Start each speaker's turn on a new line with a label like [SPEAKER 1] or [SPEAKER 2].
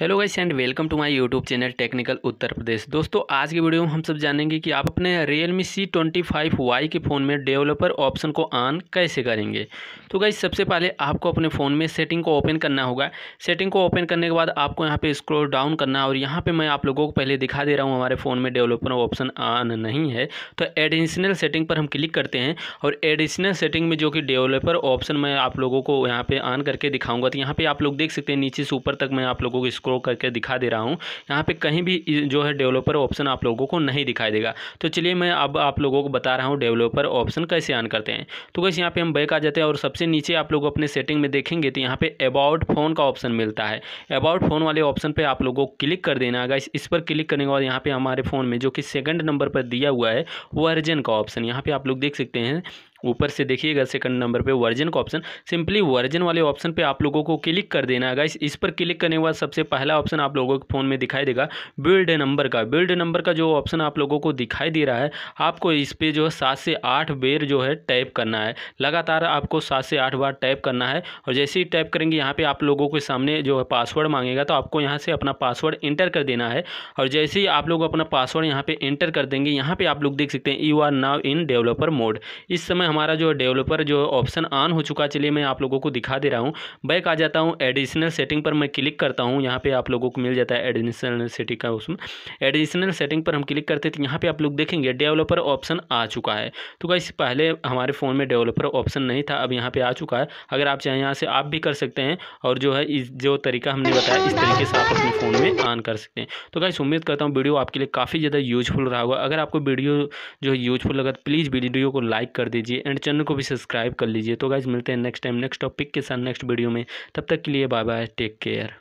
[SPEAKER 1] hello guys and welcome to my YouTube channel technical Uttar Pradesh दोस्तों आज की वीडियो में हम सब जानेंगे कि आप अपने Realme C twenty five Y के फ़ोन में डेवलपर ऑप्शन को ऑन कैसे करेंगे तो गाइस सबसे पहले आपको अपने फ़ोन में सेटिंग को ओपन करना होगा सेटिंग को ओपन करने के बाद आपको यहाँ पर स्क्रोल डाउन करना है और यहाँ पर मैं आप लोगों को पहले दिखा दे रहा हूँ हमारे फ़ोन में डेवलपर ऑप्शन ऑन नहीं है तो एडिशनल सेटिंग पर हम क्लिक करते हैं और एडिशनल सेटिंग में जो कि डेवलपर ऑप्शन मैं आप लोगों को यहाँ पर ऑन करके दिखाऊँगा तो यहाँ पर आप लोग देख सकते हैं नीचे से ऊपर तक मैं आप लोगों को स्क्रोल करके दिखा दे रहा हूँ यहाँ पे कहीं भी जो है डेवलपर ऑप्शन आप लोगों को नहीं दिखाई देगा तो चलिए मैं अब आप लोगों को बता रहा हूँ डेवलपर ऑप्शन कैसे ऑन करते हैं तो कैसे यहाँ पर हम बैक आ जाते हैं और सबसे नीचे आप लोग अपने सेटिंग में देखेंगे तो यहाँ पर अबाउट फ़ोन का ऑप्शन मिलता है अबाउट फ़ोन वाले ऑप्शन पर आप लोगों को क्लिक कर देना आगा इस पर क्लिक करने के बाद यहाँ पर हमारे फ़ोन में जो कि सेकेंड नंबर पर दिया हुआ है वर्जन का ऑप्शन यहाँ पर आप लोग देख सकते हैं ऊपर से देखिएगा सेकंड नंबर पे वर्जन का ऑप्शन सिंपली वर्जन वाले ऑप्शन पे आप लोगों को क्लिक कर देना है इस पर क्लिक करने के बाद सबसे पहला ऑप्शन आप लोगों के फ़ोन में दिखाई देगा बिल्ड नंबर का बिल्ड नंबर का जो ऑप्शन आप लोगों को दिखाई दे रहा है आपको इस पर जो है सात से आठ बेर जो है टाइप करना है लगातार आपको सात से आठ बार टाइप करना है और जैसे ही टाइप करेंगे यहाँ पर आप लोगों के सामने जो है पासवर्ड मांगेगा तो आपको यहाँ से अपना पासवर्ड इंटर कर देना है और जैसे ही आप लोग अपना पासवर्ड यहाँ पर इंटर कर देंगे यहाँ पर आप लोग देख सकते हैं you are now in developer mode इस समय में हमारा जो डेवलपर जो ऑप्शन ऑन हो चुका चलिए मैं आप लोगों को दिखा दे रहा हूँ बैक आ जाता हूँ एडिशनल सेटिंग पर मैं क्लिक करता हूँ यहाँ पे आप लोगों को मिल जाता है एडिशनल सेटिंग का उसमें एडिशनल सेटिंग पर हम क्लिक करते तो यहाँ पर आप लोग देखेंगे डेवलपर ऑप्शन आ चुका है तो कैसे पहले हमारे फ़ोन में डेवलपर ऑप्शन नहीं था अब यहाँ पर आ चुका है अगर आप चाहें यहाँ से आप भी कर सकते हैं और जो है इस जो तरीका हमने बताया इस तरीके से आप अपने फ़ोन में ऑन कर सकते हैं तो कैसे उम्मीद करता हूँ वीडियो आपके लिए काफ़ी ज़्यादा यूजफुल रहा होगा अगर आपको वीडियो जो है यूजफुल लगा तो प्लीज़ वीडियो को लाइक कर दीजिए लीजिए एंड चैनल को भी सब्सक्राइब कर लीजिए तो गाइज मिलते हैं नेक्स्ट टाइम नेक्स्ट टॉपिक के साथ नेक्स्ट वीडियो में तब तक के लिए बाय बाय टेक केयर